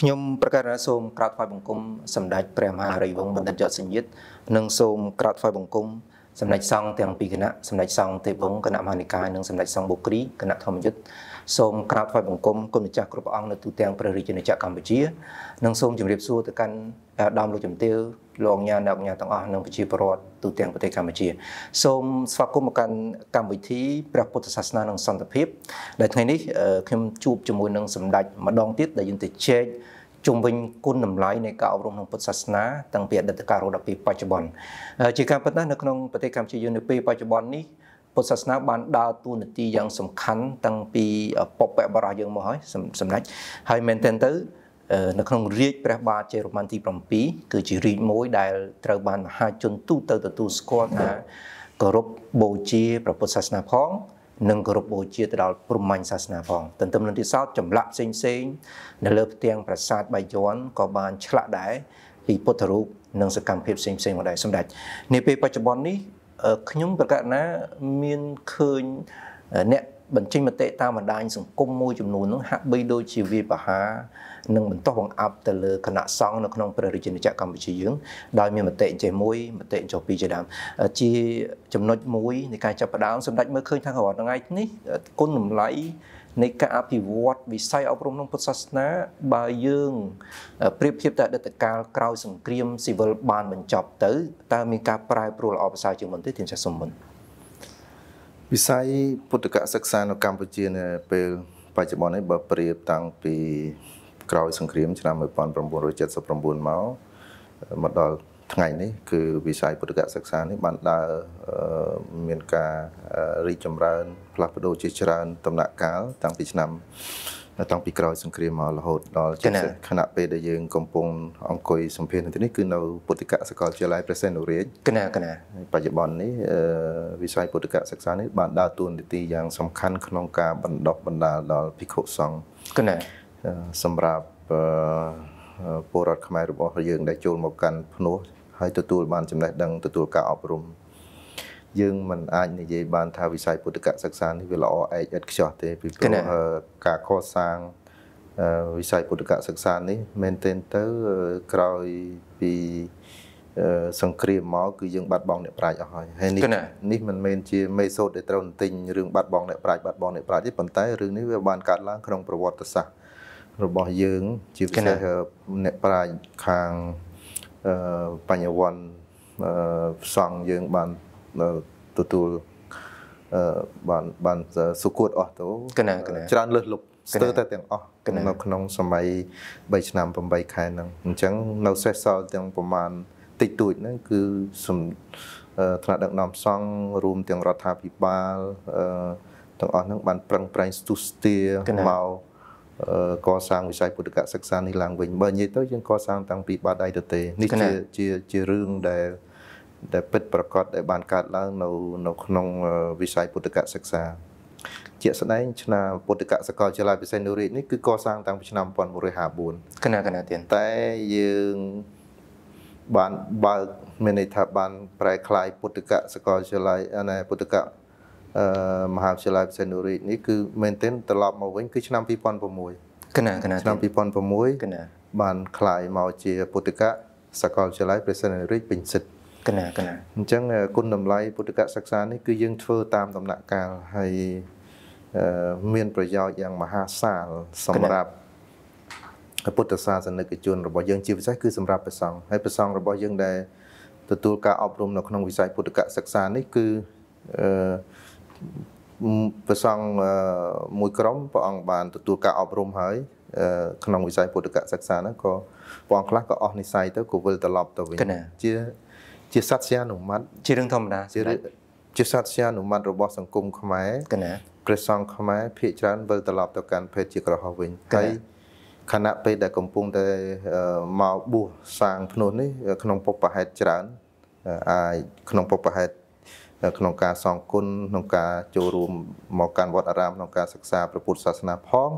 ខ្ញុំប្រកាសណាសូមក្រោកថ្វាយបង្គំសម្ដេចព្រះមហារិយវង្សបណ្ឌិតយតសញ្ញិតនិងសូមក្រោកថ្វាយបង្គំសម្ដេចសង្ឃទាំងពីរគណៈសម្ដេចសង្ឃទេវវង្សគណៈមហានិកាយនិងសម្ដេចសង្ឃបូគ្រីគណៈធម្មយុត្តសូមក្រាបថ្វាយបង្គំគុណម្ចាស់គ្រប់ព្រះអង្គនៅទូទាំងព្រះរាជាណាចក្រកម្ពុជា និងសូមជម្រាបសួរទៅកាន់ដើមលោកជំទាវលោកអញ្ញាអ្នកអញ្ញាទាំងអស់និងប្រជាពលរដ្ឋទូទាំងប្រទេសកម្ពុជាសូមស្វាគមន៍មកកាន់កម្មវិធីព្រះពុទ្ធសាសនានិងសន្តិភាព ដែលថ្ងៃនេះ ខ្ញុំជួបជាមួយនឹងសម្ដេចម្ដងទៀតដែលយើងទៅជែកជំវិញគុណតម្លៃនៃការអប់រំក្នុងពុទ្ធសាសនាតាំងពីអតីតកាលរហូតដល់ពេលបច្ចុប្បន្នជាការពិតណាស់នៅក្នុងប្រទេសកម្ពុជាយើងនៅពេលបច្ចុប្បន្ននេះពុទ្ធសាសនាបានដើរតួនាទីយ៉ាងសំខាន់តាំងពីពពកបរាយើងមកហើយសម្ដេចហើយមែនទែនទៅនៅក្នុងរាជព្រះបាទជ័យរ៉ូម៉ាន់ទី7គឺជារាជមួយដែលត្រូវបានមហាជនទូទៅទទួលស្គាល់ថាគោរពបូជាព្រះពុទ្ធសាសនាផង និងគោរពបូជាទៅដល់ព្រហ្មញ្ញសាសនាផងទន្ទឹមនឹងទីសោតចម្លាក់ផ្សេងផ្សេងនៅលើផ្ទាំងប្រាសាទបាយ័នក៏បានឆ្លាក់ដែរពីពុទ្ធរូបនិងសកម្មភាពផ្សេងផ្សេងមកដែរសម្ដេចនាពេលបច្ចុប្បន្ននេះខ្ញុំ ប្រកាសណាមានឃើញអ្នកបញ្ចេញមតិតាមបណ្ដាញសង្គមមួយចំនួនហ្នឹងហាក់បីដូចជាវាប្រហានិងបន្តបង្អាប់ទៅលើគណៈសង្ឃនៅក្នុងព្រះរាជាណាចក្រកម្ពុជាយើងដោយមានមតិចេះមួយមតិចុះពីរជាដើមជា ចំណុចមួយនៃការចាប់ផ្ដើមសម្ដេចមើលឃើញថារាល់ថ្ងៃនេះគុណតម្លៃនៃការអភិវឌ្ឍវិស័យអប់រំក្នុងពុទ្ធសាសនា បើយើងប្រៀបធៀបទៅអតីតកាលក្រោយសង្គ្រាមស៊ីវិលបានបញ្ចប់ទៅតើមានការប្រែប្រួលល្អប្រសើរជាងមុនទេទានចាស់សុំមុនវិស័យពុទ្ធកសិក្សានៅកម្ពុជានៅពេលបច្ចុប្បន្ននេះបើប្រៀបតាំងពីក្រោយសង្គ្រាមឆ្នាំ1979មកមកដល់ថ្ងៃនេះ គឺវិស័យពុទ្ធកសិក្សានេះបានដើរមានការរីកចម្រើន ផ្លាស់ប្ដូរជាច្រើនដំណាក់កាលតាំងពីឆ្នាំតាំងពីក្រោយសង្គ្រាមមករហូតដល់ជិតខណៈពេលដែលយើងកំពុងអង្គុយសម្ភាសន៍នៅទីនេះគឺនៅពុទ្ធិកសកលវិទ្យាល័យប្រសិទ្ធនុរាជគណៈគណៈបច្ចុប្បន្ននេះវិស័យពុទ្ធិកសិក្សានេះបានដើរតួនាទីយ៉ាងសំខាន់ក្នុងការបណ្ដុះបណ្ដាលដល់ភិក្ខុសង្ឃគណៈសម្រាប់ពលរដ្ឋខ្មែររបស់យើងដែលចូលមកកាន់ភ្នោះ ហើយទទួលបានចំណេះដឹងទទួលការអប់រំយើងមិនអាចនិយាយបាន ថាវិស័យពុទ្ធកសិក្សានេះវាល្អឯកឥតខ្ចោះទេពីព្រោះការកសាងវិស័យពុទ្ធកសិក្សានេះមែនទែនទៅក្រោយពីសង្គ្រាមមកគឺយើងបាត់បង់អ្នកប្រាជ្ញអស់ហើយហើយនេះនេះមិនមែនជាមេសូតដែលត្រូវទិញរឿងបាត់បង់អ្នកប្រាជ្ញបាត់បង់អ្នកប្រាជ្ញទេប៉ុន្តែរឿងនេះវាបានកើតឡើងក្នុងប្រវត្តិសាស្ត្ររបស់យើង ជាពិសេសអ្នកប្រាជ្ញខាងបញ្ញវន្តផ្សងយើងបានទទួលបានបានសុគតអស់ទៅគណៈគណៈច្រើនលឹះលុបស្ទើរតែទាំងអស់នៅក្នុងសម័យ3ឆ្នាំ8ខែហ្នឹងអញ្ចឹងនៅសេសសល់ទាំងប្រមាណតិចតួចហ្នឹងគឺសំថ្នាក់ដឹកនាំសង្ឃរួមទាំងរដ្ឋាភិបាលទាំងអស់ហ្នឹងបានប្រឹងប្រែងស្ទុះស្ទាមកកសាងវិស័យពុទ្ធកសិក្សានេះឡើងវិញបើនិយាយទៅយើងកសាងតាំងពីបាត់ដៃទៅទេនេះជាជាជារឿងដែល ដែលពិតប្រកបដែលបានកើតឡើង នៅ នៅក្នុង វិស័យពុទ្ធកសិក្សា ជាក់ស្ដែងឆ្នាំពុទ្ធកសកលវិទ្យាល័យពិសេសនរាជនេះគឺកសាងតាំងពីឆ្នាំ1954គណៈគណៈទៀតតែយើងបានបើកមានន័យថាបានប្រែក្លាយពុទ្ធកសកលវិទ្យាល័យណែពុទ្ធកមហាវិទ្យាល័យផ្សេងនូរីនេះគឺមែនទែនត្រឡប់មកវិញគឺឆ្នាំ2006កណាកណាឆ្នាំ2006កណាបានคลายមកជាពុទ្ធិកៈសាកលវិទ្យាល័យព្រះសិនរីកពេញសិទ្ធកណាកណាអញ្ចឹងគុណតម្លៃពុទ្ធិកសិក្សានេះគឺយើងធ្វើតាមដំណាក់កាលហើយមាន ប្រយោជន៍យ៉ាងមហាសាលសម្រាប់ពុទ្ធសាសនិកជនរបស់យើងជាពិសេសគឺសម្រាប់ព្រះសង្ឃហើយព្រះសង្ឃរបស់យើងដែលទទួលការអប់រំនៅក្នុងវិស័យពុទ្ធិកសិក្សានេះគឺអឺព្រះសង្ឃមួយក្រុមព្រះអង្គបានទទួលការអប់រំហើយក្នុងវិស័យពុទ្ធកសិក្សាហ្នឹងក៏ព្រះអង្គខ្លះក៏អស់និស្ស័យទៅក៏វិលត្រឡប់ទៅវិញជាជាសត្យានុម័តជារឿងធម្មតាជាជាសត្យានុម័តរបស់សង្គមខ្មែរកណាព្រះសង្ឃខ្មែរភាកច្រើនវិលត្រឡប់ទៅកាន់ភេទជាក្រហមវិញហើយខណៈពេលដែលកំពុងតែមកបួសសាងភ្នោះនេះ ក្នុងពុបហេតច្រើន អាចក្នុងពុបហេតក្នុងការសងគុណក្នុងការចូលរួមមកកាន់វត្តអារាមក្នុងការសិក្សាព្រះពុទ្ធសាសនាផង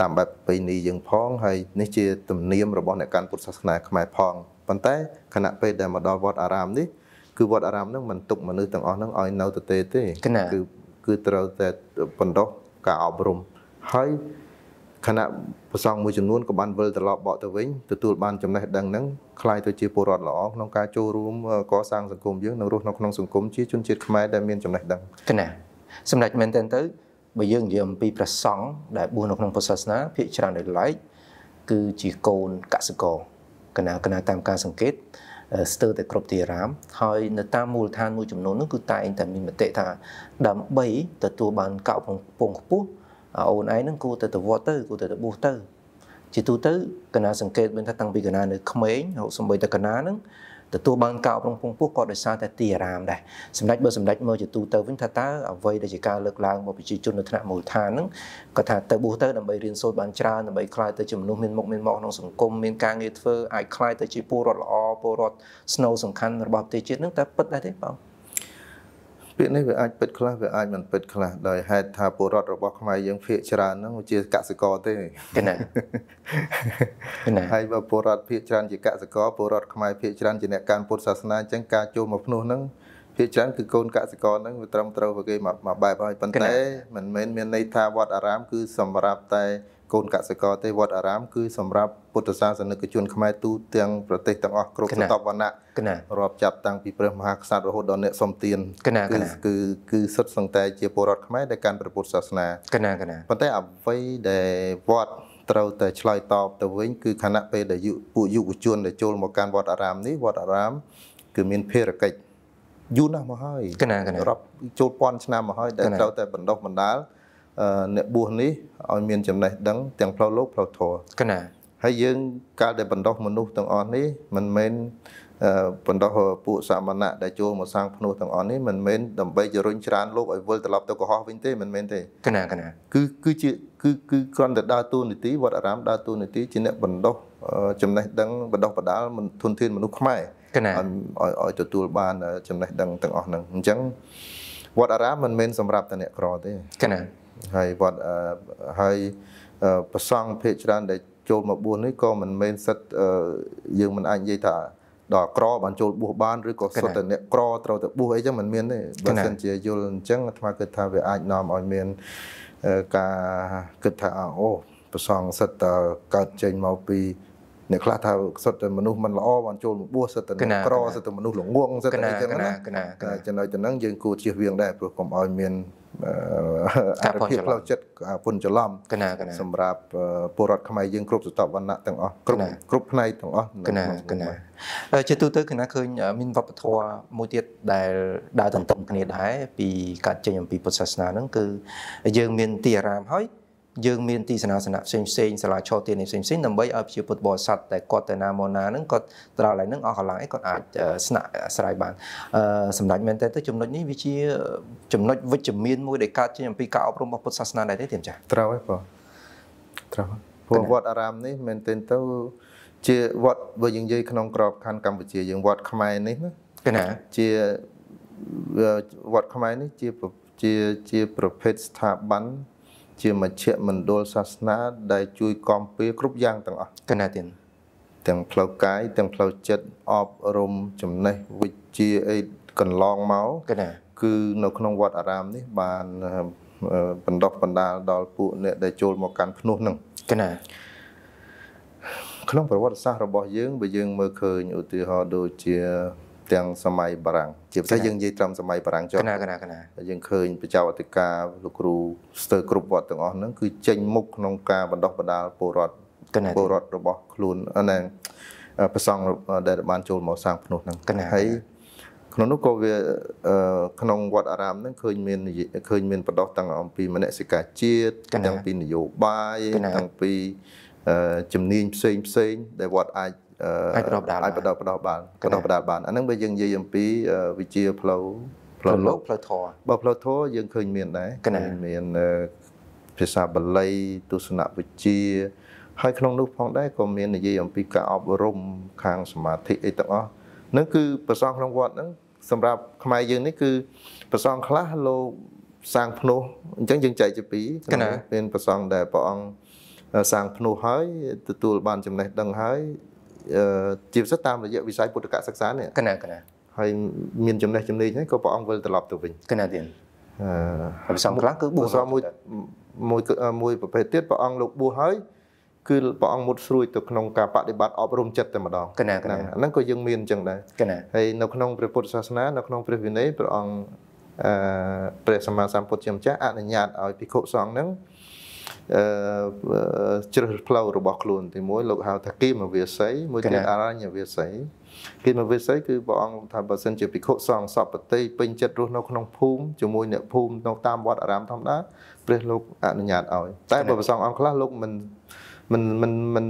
តាមបែបប្រពៃណីយើងផងហើយនេះជាទំនៀមរបស់អ្នកកាន់ពុទ្ធសាសនាខ្មែរផងប៉ុន្តែខណៈពេលដែលមកដល់វត្តអារាមនេះគឺវត្តអារាមនឹងមិនទុកមនុស្សទាំងអស់នឹងឲ្យនៅទទេទេគឺគឺត្រូវតែបណ្ដោះការអប់រំហើយខណៈប្រសងមួយចំនួនក៏បានវិលត្រឡប់បកទៅវិញទទួលបានចំណេះដឹងហ្នឹងคล้ายទៅជាពលរដ្ឋល្អក្នុងការចូលរួមកសាងសង្គមយើងនិងរស់នៅក្នុងសង្គមជាជនជាតិខ្មែរដែលមានចំណេះដឹងណាសម្រាប់មែនតើទៅបើយើងនិយាយអំពីប្រសងដែលបួសនៅក្នុងពុទ្ធសាសនាភាគច្រើនដោយឡែកគឺជាកូនកសិករកណាកណាតាមការសង្កេតស្ទើរតែគ្រប់ទីរាម ហើយនៅតាមមូលដ្ឋានមួយចំនួននោះគឺតែងតែមានមតិថាដើម្បីទទួលបានកោពងពងខ្ពស់អូនឯងនឹងគួរតែទៅវត្តទៅគួរតែទៅបួសទៅជាទូទៅកណាសង្កេតវិញថាតាំងពីកណានៅក្មេងរហូតសំបីតែកណានឹងទទួលបានការអប់រំពងពោះក៏ដោយសារតែទីអារាមដែរសម្ដេចបើសម្ដេចមើលជាទូទៅវិញថាតើអ្វីដែលជាការលើកឡើងរបស់ប្រជាជននៅថ្នាក់មូលដ្ឋានហ្នឹងក៏ថាទៅបួសទៅដើម្បីរៀនសូត្របានច្រើនដើម្បីខ្លាយទៅជំនួសមានមុខមានមកក្នុងសង្គមមានការងារធ្វើអាចខ្លាយទៅជាពលរដ្ឋល្អពលរដ្ឋស្នូលសំខាន់របស់ប្រទេសជាតិហ្នឹងតើពិតដែរទេបងពាក្យនេះវាអាចពិតខ្លះវាអាចមិនពិតខ្លះដោយហេតុថាពលរដ្ឋរបស់ខ្មែរយើងភាគច្រើនហ្នឹងជាកសិករទេគណៈគណៈហើយបើពលរដ្ឋភាគច្រើនជាកសិករពលរដ្ឋខ្មែរភាគច្រើនជាអ្នកកាន់ពុទ្ធសាសនាអញ្ចឹងការចូលមកភ្នោះហ្នឹងភាគច្រើនគឺកូន កសិករហ្នឹងវាត្រឹមត្រូវគេមកបែបហើយប៉ុន្តែមិនមែនមានន័យថាវត្តអារាមគឺសម្រាប់តែកូនកសិករទេវត្តអារាមគឺសម្រាប់ពុទ្ធសាសនិកជនខ្មែរទូទាំងប្រទេសទាំងអស់គ្រប់ស្រទាប់វណ្ណៈរាប់ចាប់តាំងពីព្រះមហាក្សត្ររហូតដល់អ្នកសំទៀនគឺគឺគឺសិទ្ធិសង្តែជាពលរដ្ឋខ្មែរដែលកាន់ព្រះពុទ្ធសាសនាកណាកណាប៉ុន្តែអ្វីដែលវត្តត្រូវតែឆ្លើយតបទៅវិញគឺខណៈពេលដែលពួកយុវជនដែលចូលមកកាន់វត្តអារាមនេះវត្តអារាមគឺមានភារកិច្ចយូរណាស់មកហើយកណាកណារាប់ចូលពាន់ឆ្នាំមកហើយដែលត្រូវតែបណ្ដុះបណ្ដាលអ្នកបួសនេះឲ្យមានចំណេះដឹងទាំងផ្លូវលោកផ្លូវធម៌កណាហើយយើងកាលដែលបណ្ដោះមនុស្សទាំងអស់នេះមិនមែនបណ្ដោះពួកសាមណៈដែលចូលមកសាងភ្នោះទាំងអស់នេះមិនមែនដើម្បីជរុញច្រានលោកឲ្យវិលត្រឡប់ទៅកុហកវិញទេមិនមែនទេកណាកណាគឺគឺជាគឺគឺគ្រាន់តែដើរតួនាទីវត្តអារាមដើរតួនាទីជាអ្នកបណ្ដោះចំណេះដឹងបណ្ដោះបណ្ដាលធនធានមនុស្សខ្មែរឲ្យឲ្យទទួលបានចំណេះដឹងទាំងអស់ហ្នឹងអញ្ចឹងវត្តអារាមមិនមែនសម្រាប់តែអ្នកក្រទេកណាហើយវត្តហើយប្រសង់ភិកច្រើន ដែលចូលមកបួសនេះក៏មិនមែនសិតយើងមិនអាចនិយាយថាដល់ក្របានចូលបួសបានឬក៏សុទ្ធតែអ្នកក្រត្រូវតែបួសអីចឹងមិនមានទេបើសិនជាយល់អញ្ចឹងអាត្មាគិតថាវាអាចនាំឲ្យមានការគិតថាអូប្រសងសិតតកើតចេញមកពីអ្នកខ្លះថាសិតតែមនុស្សមិនល្អបានចូលមកបួសសិតតែអ្នកក្រសិតតែមនុស្សល្ងងសិតតែអីចឹងណាចំណុចទៅហ្នឹងយើងគួរជៀសវាងដែរព្រោះកុំឲ្យមានអរភាពផ្លូវចិត្តពុនច្រឡំកណាកណាសម្រាប់ពលរដ្ឋខ្មែរយើងគ្រប់ស្រទាប់វណ្ណៈទាំងអស់គ្រប់គ្រប់ផ្នែកទាំងអស់កណាកណាជាទូទៅគណៈឃើញមានវប្បធម៌មួយទៀតដែលដើរទន្ទឹមគ្នាដែរពីការចេញអំពីពុទ្ធសាសនាហ្នឹងគឺ យើងមានទីអារាមហើយយើងមានទីសាសនាសនៈផ្សេងផ្សេងសាលាឆោទានផ្សេងផ្សេងដើម្បីឲ្យជាពុទ្ធបរិស័ទតែគាត់ទៅណាមកណាហ្នឹងគាត់ត្រល់ឡើងហ្នឹងអស់កម្លាំងអីគាត់អាចស្នាក់អាស្រ័យបានសម្ដេចមែនតើចំណុចនេះវាជា ចំណុចវិជ្ជមានមួយដែលកើតចេញអំពីការអប់រំរបស់ពុទ្ធសាសនាដែរទេទៀមចាស់ត្រូវហើយបងត្រូវព្រោះវត្តអារាមនេះមែនទែនទៅជាវត្តបើយើងនិយាយក្នុងក្របខ័ណ្ឌកម្ពុជាយើងវត្តខ្មែរនេះណាគេណាជាវត្តខ្មែរនេះជាជាជាប្រភេទស្ថាប័នជាមជ្ឈមណ្ឌលសាសនាដែលជួយគាំពៀគ្រប់យ៉ាងទាំងអស់កណាទៀតទាំងផ្លូវកាយទាំងផ្លូវចិត្តអប់រំចំណេះវិជ្ជាអីកន្លងមកកណា គឺនៅក្នុងវត្តអារាមនេះ បានបណ្ដោះបណ្ដាលដល់ពួកអ្នកដែលចូលមកកាន់ភ្នោះនឹងកណាក្នុងប្រវត្តិសាស្ត្ររបស់យើងបើយើង មើលឃើញឧទាហរណ៍ដូចជាទាំងសម័យបារាំងជាពិសេសយើងនិយាយត្រឹមសម័យបារាំងចុះកណាកណាកណាយើងឃើញប្រជាអធិការលោកគ្រូស្ទើរគ្រប់វត្តទាំងអស់ហ្នឹងគឺចេញមុខក្នុងការបណ្ដោះបណ្ដាលពលរដ្ឋពលរដ្ឋរបស់ខ្លួនហ្នឹងប្រសងដែល បាន ចូលមកសាងភ្នោះហ្នឹងហើយក្នុងនោះក៏វាក្នុងវត្តអារាមហ្នឹងឃើញមានឃើញមានបដោះទាំងអំពីមនសិការជាតិទាំងពីនយោបាយទាំងពីជំនាញផ្សេងផ្សេងដែលវត្តអាចអាចផ្ដោផ្ដាល់អាចផ្ដោផ្ដោបានផ្ដោផ្ដាល់បានអាហ្នឹងបើយើងនិយាយអំពីវិជាផ្លូវផ្លូវលោកផ្លូវធម៌បើផ្លូវធម៌យើងឃើញមានដែរឃើញមានភាសាបាលីទស្សនវិជ្ជា ហើយក្នុងនោះផងដែរក៏មាននិយាយអំពីការអប់រំខាងសមាធិអីទាំងអស់នឹងគឺប្រសងក្នុងវត្តហ្នឹងសម្រាប់ខ្មែរយើងនេះគឺ ប្រសងខ្លះលោក សាងភ្នោះអញ្ចឹងយើងចែកជាពីរមាន ប្រសងដែលព្រះអង្គសាងភ្នោះហើយទទួលបានចំណេះដឹងហើយជាពិសេសតាមរយៈវិស័យពុទ្ធកសិក្សានេះគណៈគណៈហើយមានចំណេះចំណេញហ្នឹងក៏ព្រះអង្គវិលត្រឡប់ទៅវិញគណៈទៀតអឺផ្សំខ្លះគឺបួសមួយមួយមួយប្រភេទទៀតព្រះអង្គលោកបួសហើយគឺព្រះអង្គមុតស្រួយទៅក្នុងការបដិបត្តិអប់រំចិត្តតែម្ដងគណៈហ្នឹងក៏យើងមានអញ្ចឹងដែរគណៈហើយនៅក្នុងព្រះពុទ្ធសាសនានៅក្នុងព្រះវិន័យព្រះអង្គអឺព្រះសម្មាសម្ពុទ្ធជាម្ចាស់អនុញ្ញាតឲ្យភិក្ខុសង្ឃហ្នឹងជ្រើសផ្លូវរបស់ខ្លួនទីមួយលោកហៅថាគីមវិស័យមួយទៀតអរញ្ញវិស័យគីមវិស័យគឺព្រះអង្គថាបើសិនជាភិក្ខុសង្សពតិពេញចិត្តរស់នៅក្នុងភូមិជាមួយអ្នកភូមិនៅតាមវត្តអារាមធម្មតាព្រះលោកអនុញ្ញាតឲ្យ តែបើព្រះសង្ឃអង្គខ្លះលោកមិនមិនមិនមិន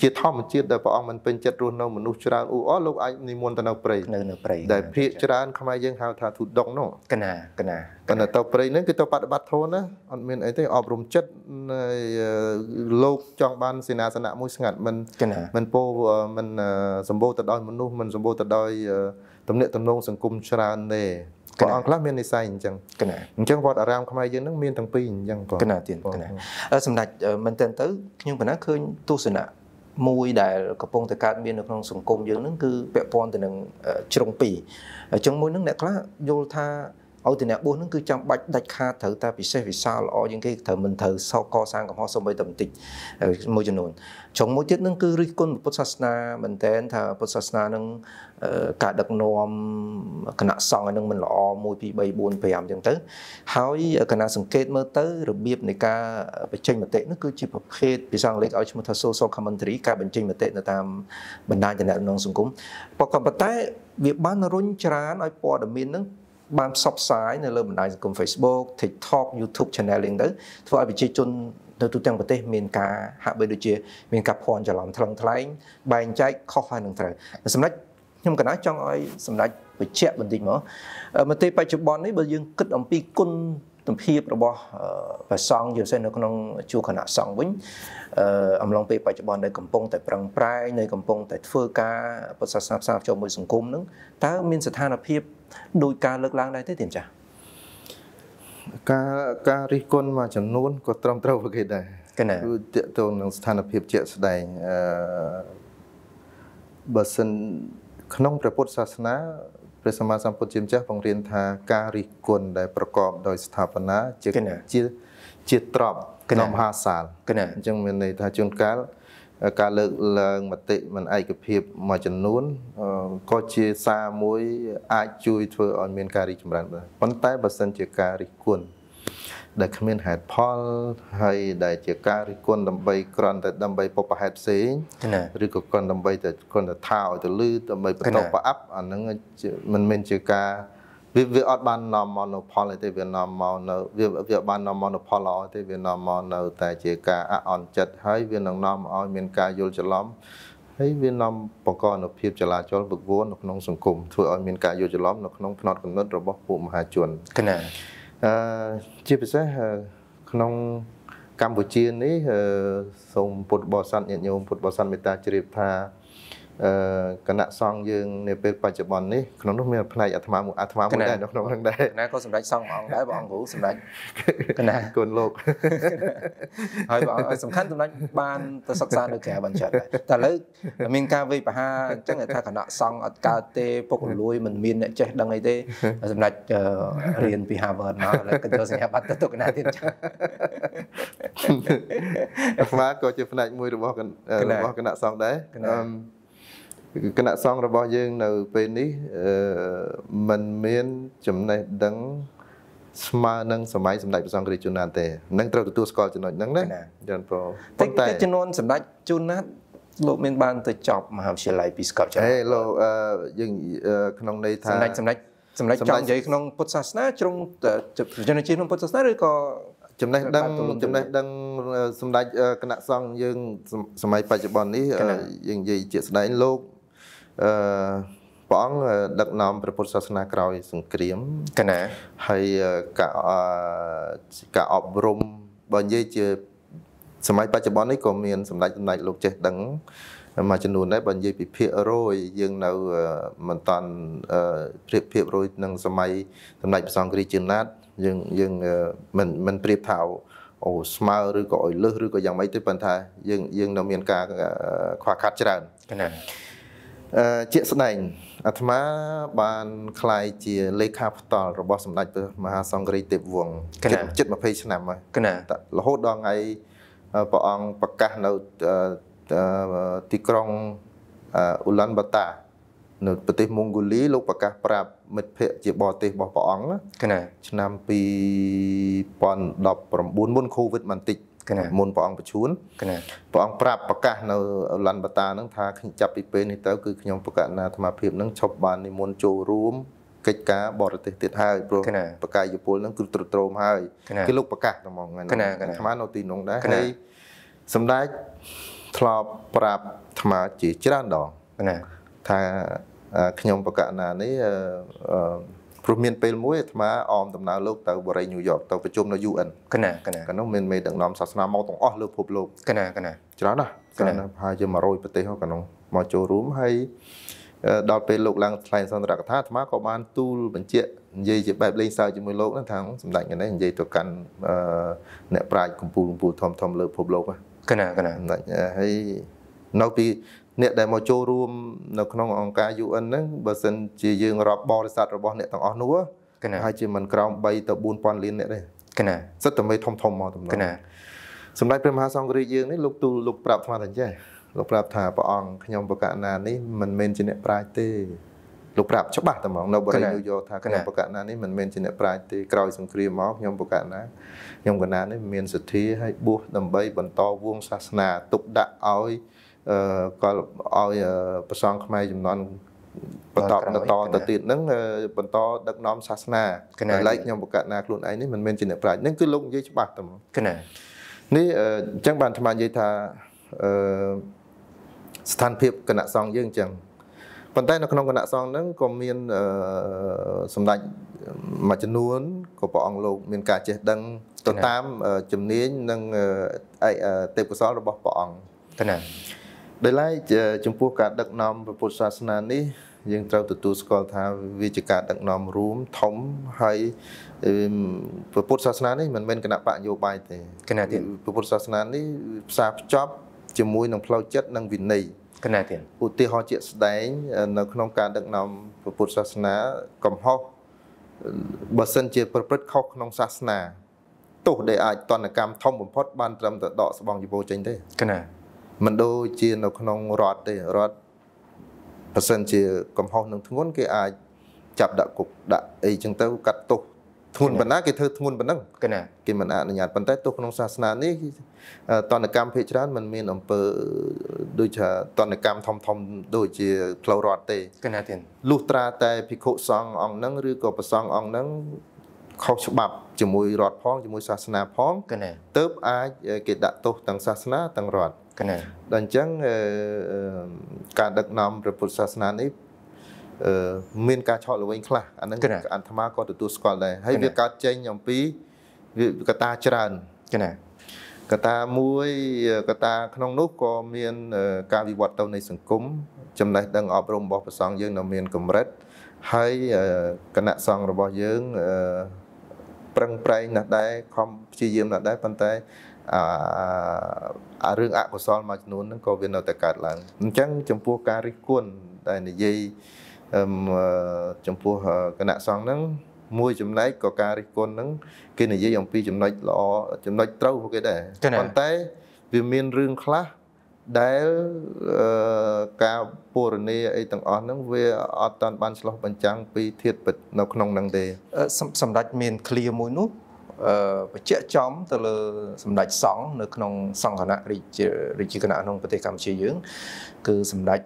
ជាធម្មជាតិដែលព្រះអង្គមិនពេញចិត្តរស់នៅមនុស្សច្រើនអ៊ូអរលោកអាចនិមន្តទៅនៅ ព្រៃនៅនៅព្រៃដែលភាកច្រើនខ្មែរយើងហៅថាធុដុកនោះកណាកណាប៉ុន្តែទៅព្រៃហ្នឹងគឺទៅបដិបត្តិធម៌ណាអត់មានអីទេអប់រំចិត្តលោកចង់បានសេនាសនៈមួយស្ងាត់មិនមិនពោមិនសម្បូរទៅដោយមនុស្សមិនសម្បូរទៅដោយទំនាក់ទំនងសង្គមច្រើនទេព្រះអង្គខ្លះមាននិស័យអញ្ចឹងគណៈអញ្ចឹងវត្តអារាមខ្មែរយើងនឹងមានទាំងពីរអញ្ចឹងគណៈទៀតគណៈសម្ដេចមែនតើទៅខ្ញុំគណៈឃើញទស្សនៈមួយដែលកំពុងតែកើតមាននៅក្នុងសង្គមយើងនឹងគឺពាក់ព័ន្ធទៅនឹងជ្រុងពីរជ្រុងមួយនឹងអ្នកខ្លះយល់ថាឲ្យទៅអ្នកបួសនឹងគឺចាំបាច់ដាច់ខាតត្រូវតែពិសេសវិសាលល្អជាងគេត្រូវមិនត្រូវសកកសាងកំហុសសូម្បីតែបន្តិចមួយចំនួនចុងមួយទៀតនឹងគឺរិះគន់ពុទ្ធសាសនាមែនតែនថាពុទ្ធសាសនានឹងការដឹកនាំគណៈសង្ឃនឹងមិនល្អ1 2 3 4 5អញ្ចឹងទៅហើយគណៈសង្កេតមើលទៅរបៀបនៃការបញ្ចេញមតិនោះគឺជាប្រភេទភាសាអង់គ្លេសឲ្យឈ្មោះថា social commentary ការបញ្ចេញមតិនៅតាមបណ្ដាញទំនាក់ទំនងសង្គង្គមប៉ុន្តែវាបានរុញច្រានឲ្យព័ត៌មាននឹងបានផ្សព្វផ្សាយនៅលើបណ្ដាញសង្គម Facebook TikTok YouTube Channel ឡើងទៅធ្វើឲ្យប្រជាជននៅទូទាំងប្រទេសមានការហាក់បីដូចជា មានការភ័ន្តច្រឡំថ្លឹងថ្លែងបែងចែកខុសហើយនឹងត្រូវសម្ដេចខ្ញុំកណ្ដាលចង់ឲ្យសម្ដេចបញ្ជាក់បន្តិចមកមកទេបច្ចុប្បន្ននេះបើយើងគិតអំពីគុណទំភៀបរបស់ព្រះសង្ឃជាពិសេសនៅក្នុងជួរគណៈសង្ឃវិញអំឡុងពេលបច្ចុប្បន្នដែលកំពុងតែប្រឹងប្រែងនៅកំពុងតែធ្វើការពុទ្ធសាសនាផ្សារភ្ជាប់មួយសង្គមនឹងតើមានស្ថានភាពដោយការលើកឡើងដែរទេទានចាស់ការការរិះគន់មួយចំនួនក៏ត្រឹមត្រូវគេដែរគឺតកតងនឹងស្ថានភាពជាក់ស្ដែងអឺបើសិនក្នុងព្រះពុទ្ធសាសនាព្រះសម្មាសម្ពុទ្ធជាម្ចាស់បង្រៀនថាការរិះគន់ដែលប្រកបដោយស្ថាបនាជាជាជាទ្របក្នុងមហាសាលអញ្ចឹងមានន័យថាជួនកាលការលើកឡើងមតិមិនឯកភាពមួយចំនួនក៏ជាសារមួយអាចជួយធ្វើឲ្យមានការរីកចម្រើនដែរប៉ុន្តែបើសិនជាការរិះគន់ដែលគ្មានហេតុផលហើយដែលជាការរិះគន់ដើម្បីក្រន់តែដើម្បីពុបហេតុផ្សេងឬក៏ក្រន់ដើម្បីតែគ្រាន់តែថាឲ្យទៅលឺដើម្បីបន្តប្រអាប់អាហ្នឹងមិនមែនជាការវាវាអត់បាននាំមកនៅផល ទេវានាំមកនៅវាវាបាននាំមកនៅផលល្អទេវានាំមកនៅតែជាការអអន់ចិត្តហើយវានឹងនាំឲ្យមានការយល់ច្រឡំហើយវានាំបង្កនៅភាពចលាចលវឹកវរនៅក្នុងសង្គមធ្វើឲ្យមានការយល់ច្រឡំនៅក្នុងផ្នត់គំនិតរបស់ពួកមហាជនគណៈអឺជាពិសេសក្នុង កម្ពុជានេះសូមពុទ្ធបរិស័ទញាតិញោមពុទ្ធបរិស័ទមេត្តាជ្រាបថាគណៈសង្ឃយើងនៅពេលបច្ចុប្បន្ននេះក្នុងនោះមានផ្នែកអាត្មាមួយអាត្មាមួយដែរនៅក្នុងហ្នឹងដែរគណៈក៏សម្ដេចសង្ឃអង្គដែរបងអង្គគ្រូសម្ដេចគណៈគុណលោកហើយបងឲ្យសំខាន់សម្ដេចបានទៅសិក្សានៅក្រៅបានច្រើនតែឥឡូវមានការវិបហាអញ្ចឹងថាគណៈសង្ឃអត់កើតទេពុករលួយមិនមានអ្នកចេះដឹងអីទេសម្ដេចរៀនពី Harvard មកឥឡូវគេយកសញ្ញាបត្រទៅទុកគណៈទៀតចាអាត្មាក៏ជាផ្នែកមួយរបស់របស់គណៈសង្ឃដែរគណៈសង្ឃរបស់យើងនៅពេលនេះมันមានចំណេះដឹងស្មើនឹងសម័យសម្ដេចព្រះសង្ឃរាជជួនណាតទេនឹងត្រូវទទួលស្គាល់ចំណុចហ្នឹងណាចាព្រោះតែតែចំនួនសម្ដេចជួនណាត លោកមានបាន ទៅចប់មហាវិទ្យាល័យពីស្កតចាហេលោកយើងក្នុងន័យថាសម្ដេចសម្ដេចសម្ដេចចង់និយាយក្នុងពុទ្ធសាសនាជ្រុងប្រជាជាតិក្នុងពុទ្ធសាសនាឬក៏ចំណេះដឹងចំណេះដឹងសម្ដេចគណៈសង្ឃយើងសម័យបច្ចុប្បន្ននេះយើងនិយាយជាក់ស្ដែងលោកអឺព្រះអង្គដឹកនាំព្រះពុទ្ធសាសនាក្រោយ សង្គ្រាមកណាហើយការការអប់រំបើនិយាយជាសម័យបច្ចុប្បន្ននេះក៏មាន សម្ដេចសម្ដេចលោកចេះដឹងមួយចំនួនដែរបើនិយាយពីភាគរយយើងនៅមិនតាន់ព្រៀបភាពរយនឹងសម័យសម្ដេចព្រះសង្ឃរាជជាណាតយើងយើងមិនមិនប្រៀបថាអូស្មើឬក៏ឲ្យលើសឬក៏យ៉ាងម៉េចទេប៉ុន្តែយើងយើងនៅមានការខ្វះខាតច្រើនណាជាក់ស្ដែងអាត្មាបានក្លាយជាលេខាផ្ទាល់របស់សម្ដេចព្រះមហាសង្ឃរាជទេពវង្សជិត20ឆ្នាំហើយកណារហូតដល់ថ្ងៃព្រះអង្គប្រកាសនៅទីក្រុងអ៊ូឡាន់បាតានៅប្រទេសម៉ុងហ្គូលីលោកប្រកាស ប្រាប់មិត្តភ័ក្តិជាបរទេសរបស់ព្រះអង្គណាឆ្នាំ2019មុនកូវីដបន្តិចមុនព្រះអង្គបញ្ជូនព្រះអង្គប្រាប់ប្រកាសនៅល័នបតាហ្នឹងថាខ្ញុំចាប់ពីពេលនេះទៅគឺខ្ញុំប្រកាសណាអាត្មាភាពហ្នឹងឈប់បាននិមន្តចូលរួមកិច្ចការបរទេសទៀតហើយព្រោះបកាយយពលហ្នឹងគឺទ្រុតទ្រោមហើយគេលោកប្រកាសហ្មងហ្នឹងអាត្មានៅទីនោះដែរហើយសម្ដេចធ្លាប់ប្រាប់អាត្មាជាច្រើនដងណាថាខ្ញុំប្រកាសណានេះអឺព្រោះមានពេលមួយអាត្មាអមដំណើរលោកទៅបរិយញូវយ៉កទៅប្រជុំនៅ UN កណាកណាកណ្នោះមានមេដឹកនាំសាសនាមកទាំងអស់លើពិភពលោកកណាកណាច្រើនណាស់ច្រើនណាស់ប្រហែលជា100ប្រទេសហ្នឹងកណ្នោះមកចូលរួមហើយដល់ពេលលោកឡើងថ្លែងសន្ទរកថាអាត្មាក៏បានទូលបញ្ជាក់និយាយជាបែបលេងសើចជាមួយលោកហ្នឹងថាសម្ដេចនេះនិយាយទៅកាន់អ្នកប្រាជ្ញកម្ពុជាកម្ពុជាធំធំលើពិភពលោកហ្នឹងកណាកណាហើយនៅពីអ្នកដែលមកចូលរួមនៅក្នុងអង្គការ UN ហ្នឹងបើសិនជាយើងរាប់បរិស័ទរបស់អ្នកទាំងអស់នោះគណៈហើយជាមិនក្រោម3ទៅ4000លានអ្នកទេគណៈសិតតែមេធំធំមកតំណគណៈសម្ដេចព្រះមហាសង្ឃរាជយើងនេះលោកទូលលោកប្រាប់ស្មាតអញ្ចេះលោកប្រាប់ថាព្រះអង្គខ្ញុំបកណានេះមិនមែនជាអ្នក ប្រាជ្ញទេលោកប្រាប់ច្បាស់តែហ្មងនៅបរិយាញូយកថាខ្ញុំបកណានេះមិនមែនជាអ្នកប្រាជ្ញទេក្រោយសង្គ្រាមមកខ្ញុំបកណាខ្ញុំកណានេះមានសទ្ធាហើយបួសដើម្បីបន្តវងសាសនាទុកដាក់ឲ្យក៏ឲ្យប្រសងខ្មែរចំនួនបន្តបន្តទៅទៀតហ្នឹង បន្តដឹកនាំសាសនាឡែកខ្ញុំបកណាខ្លួនឯងនេះមិនមែនជាអ្នកប្រាជ្ញហ្នឹងគឺលោកនិយាយច្បាស់តែមកគណានេះអញ្ចឹងបានអាត្មានិយាយថាអឺស្ថានភាពគណៈសង្ឃយើងអញ្ចឹងប៉ុន្តែនៅក្នុងគណៈសង្ឃហ្នឹងក៏មានសម្ដេចមួយចំនួនក៏ព្រះអង្គលោក មានការចេះដឹងទៅតាមជំនាញនិងទេពកោសលរបស់ព្រះអង្គទៅណាដោយឡែកចំពោះការ ដឹកនាំពុទ្ធសាសនានេះយើងត្រូវទទួលស្គាល់ថា វាជាការ ដឹកនាំរួមធំហើយពុទ្ធសាសនានេះមិនមែនគណៈបកនយោបាយទេគណៈទៀតពុទ្ធសាសនានេះផ្សារភ្ជាប់ជាមួយនឹងផ្លូវចិត្តនិងវិន័យគណៈទៀតឧទាហរណ៍ជាក់ស្ដែង នៅក្នុងការ ដឹកនាំពុទ្ធសាសនា កំហុសបើសិនជា ប្រព្រឹត្តខុសក្នុងសាសនាទោះដែលអាចតនកម្មធំបំផុត បានត្រឹមតែដកស្បង់ជីវោចេញទេគណៈមិនដូចជានៅក្នុងរដ្ឋទេរដ្ឋបើសិនជា កំហុសនឹងធ្ងន់គេ អាចចាប់ដាក់គុកដាក់អីចឹងទៅកាត់ទោសធ្ងន់ប៉ុណ្ណាគេធ្វើធ្ងន់ប៉ុណ្ណឹងគេមិនអនុញ្ញាតប៉ុន្តែទោះក្នុងសាសនានេះតនកម្មភាគច្រើនมันមានអំពើដូចថាតនកម្មធំធំដូចជាផ្លូវរដ្ឋទេគណៈទៀតលុះត្រាតែភិក្ខុសង្ឃអង្គហ្នឹងឬក៏ប្រសង្ឃអង្គហ្នឹងខុសច្បាប់ជាមួយរដ្ឋផងជាមួយសាសនាផងទៅអាចគេដាក់ទោសទាំងសាសនាទាំងរដ្ឋណាដល់អញ្ចឹងការដឹកនាំព្រះពុទ្ធសាសនានេះមានការឆក់លវែងខ្លះអាហ្នឹងអាត្មាក៏ទទួលស្គាល់ដែរហើយវាកើតចេញអំពីកតាច្រើនណាកតាមួយកតា ក្នុងនោះក៏មាន ការវិវត្តទៅនៃសង្គមចំណេះដឹងអប់រំរបស់ព្រះសង្ឃយើងនៅមានកម្រិត ហើយគណៈសង្ឃរបស់យើងប្រឹងប្រែងណាស់ដែរខំព្យាយាមណាស់ដែរប៉ុន្តែអអារឿងអកុសលមួយចំនួនហ្នឹងក៏វានៅតែកើតឡើងអញ្ចឹងចំពោះការរិះគន់ដែលនិយាយចំពោះគណៈសង្ឃហ្នឹងមួយចំណែកក៏ការរិះគន់ហ្នឹងគេនិយាយអំពីចំណុចល្អចំណុចត្រូវពួកគេដែរប៉ុន្តែ វាមានរឿងខ្លះដែលការពរនីអីទាំងអស់ហ្នឹងវាអត់តាន់បានឆ្លោះបញ្ចាំងពីធាតពិតនៅក្នុងហ្នឹងទេសម្រាប់មានឃ្លាមួយនោះបញ្ជាក់ចំ ទៅលើ សម្ដេចសង្ឃនៅក្នុងសង្ឃណៈរាជរាជគណៈក្នុងប្រទេសកម្ពុជាយើង គឺសម្ដេច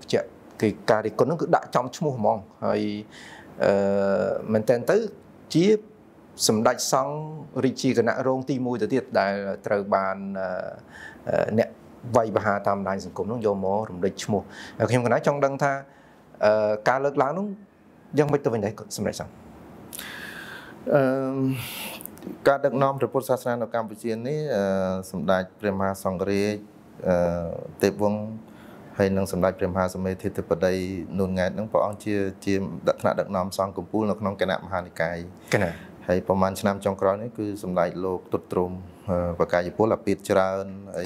បញ្ជាក់គេការរិះគន់ហ្នឹងគឺដាក់ចំឈ្មោះហ្មង ហើយអឺមែនតើទៅជាសម្ដេចសង្ឃរាជាគណៈរងទី1ទៅទៀតដែល ត្រូវបានអ្នកវាយប្រហារតាមបណ្ដាញសង្គមនោះយកមករំលឹកឈ្មោះខ្ញុំកណ្ដាលចង់ដឹងថា ការលើកឡើងនោះយ៉ាងម៉េចទៅវិញដែរសម្ដេចសង្ឃអឺការដឹកនាំព្រះពុទ្ធសាសនានៅកម្ពុជានេះសម្ដេចព្រះមហាសង្ឃរាជអឺទេពវង្សហើយនឹងសម្ដេចព្រះមហាសមេធាធិបតីនួនង៉ែតនឹងព្រះអង្គជាជាដាក់ថ្នាក់ដឹកនាំសង្ឃកម្ពុជានៅក្នុងគណៈមហានិកាយគណៈហើយប្រហែលឆ្នាំចុងក្រោយនេះគឺសម្ដេចលោកទុតទ្រមបកាយពលអាពាតច្រើនអី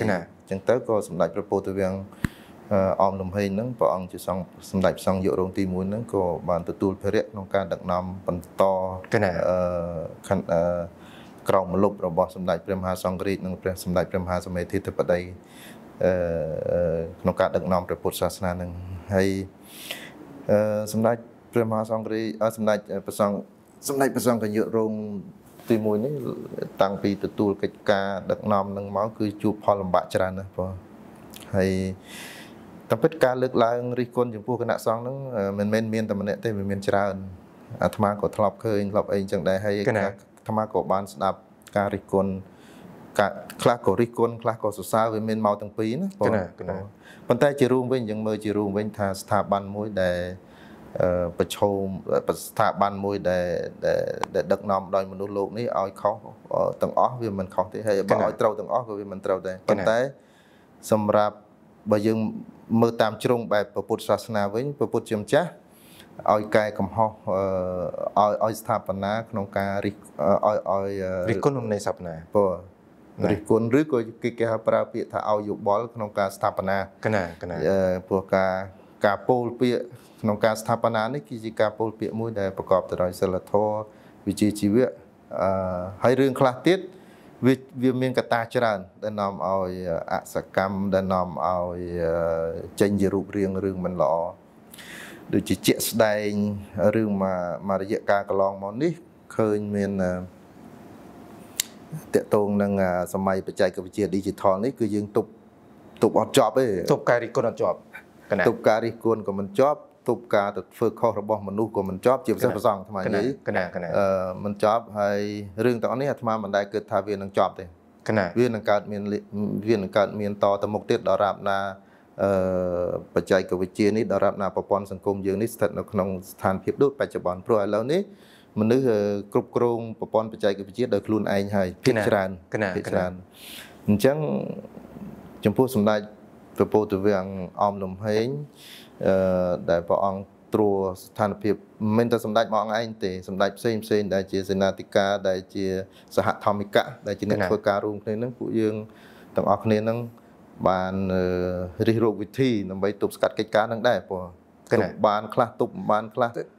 ចឹងទៅក៏សម្ដេចព្រះពោធិវង្សអមលំហេងហ្នឹងព្រះអង្គជាសង្ឃសម្ដេចសង្ឃយករងទី1ហ្នឹងក៏បានទទួលភារៈក្នុងការដឹកនាំបន្តគណៈខណ្ឌក្រមលុបរបស់សម្ដេចព្រះមហាសង្ឃរាជនិងព្រះសម្ដេចព្រះមហាសមេធាធិបតីក្នុងការដឹកនាំព្រះពុទ្ធសាសនានឹងហើយសម្ដេចព្រះមហាសង្ឃរាជសម្ដេចព្រះសង្ឃសម្ដេចព្រះសង្ឃកញ្ញុរងទី1នេះតាំងពីទទួលកិច្ចការដឹកនាំនឹងមកគឺជួបផលលំបាកច្រើនណាស់បងហើយតាមពិតការលើកឡើងរិះគន់ចំពោះគណៈសង្ឃហ្នឹងមិនមែនមានតែម្នាក់ទេវាមានច្រើនអាត្មាក៏ធ្លាប់ឃើញធ្លាប់អីចឹងដែរហើយអាត្មាក៏បានស្ដាប់ការរិះគន់ការខ្លះក៏រិះគន់ខ្លះក៏សរសើរវាមានមកទាំងពីរណាបងប៉ុន្តែជារួមវិញយើងមើលជារួមវិញថាស្ថាប័នមួយដែលប្រជុំស្ថាប័នមួយដែលដែលដឹកនាំដោយ មនុស្សលោកនេះឲ្យខុសទាំងអស់វាមិនខុសទេហើយបើឲ្យត្រូវទាំងអស់ក៏វាមិនត្រូវដែរប៉ុន្តែ សម្រាប់បើយើងមើលតាម ជ្រុងបែបពុទ្ធសាសនាវិញ ពុទ្ធជាម្ចាស់ឲ្យកែកំហុសឲ្យឲ្យស្ថាបនាក្នុងការរិះឲ្យឲ្យរិះគន់អំណាចស្ថាបនាពោលរិះគន់ឬក៏គេគេហៅប្រើពាក្យថាឲ្យយោបល់ក្នុងការស្ថាបនាកណាកណាព្រោះការការពោលពាក្យក្នុងការស្ថាបនានេះគឺជាការពោលពាក្យមួយដែលប្រកបទៅដោយសិលធម៌វិជ្ជាជីវៈអឺហើយរឿងខ្លះទៀតអឺវាវាមានកត្តាច្រើនដែលនាំឲ្យអសកម្មដែលនាំឲ្យចេញជារូបរាងរឿងមិនល្អដូចជាជាក់ស្ដែងរឿងមួយមួយរយៈការកន្លងមកនេះឃើញមានតកតងនឹង សម័យបច្ចេកវិទ្យា digital នេះគឺយើងទប់ទប់អត់ជាប់ទេទប់ការរិះគន់អត់ជាប់ទប់ការរិះគន់ក៏មិនជាប់ទប់ការទៅធ្វើខុសរបស់មនុស្សក៏មិនចប់ជាពិសេសប្រសងអាត្មានិយាយកណាកណាអឺមិនចប់ហើយរឿងទាំងនេះអាត្មាមិនដែលគិតថាវានឹងចប់ទេកណាវានឹងកើតមានវានឹងកើតមានតទៅមុខទៀតដល់រាប់ណាអឺបច្ចេកវិទ្យានេះដល់រាប់ណាប្រព័ន្ធសង្គមយើងនេះស្ថិតនៅក្នុងស្ថានភាពដូចបច្ចុប្បន្នព្រោះឥឡូវនេះមនុស្សគ្រប់គ្រងប្រព័ន្ធបច្ចេកវិទ្យាដោយខ្លួនឯងហើយភាគច្រើនភាគច្រើនអញ្ចឹងចំពោះសម្ដេចព្រះពោធិវង្សអមលំហេងដែលព្រះអង្គត្រួតស្ថានភាពមិនតែសម្ដេចមកអង្គឯងទេសម្ដេចផ្សេងផ្សេងដែលជាសេនាធិការដែលជា សហធម្មិកដែលជាអ្នកធ្វើការរួមគ្នានឹងពួកយើងទាំងអស់គ្នានឹងបានរិះរោគវិធីដើម្បី ទប់ស្កាត់កិច្ចការនឹងដែរព្រោះទប់បានខ្លះទប់មិនបានខ្លះ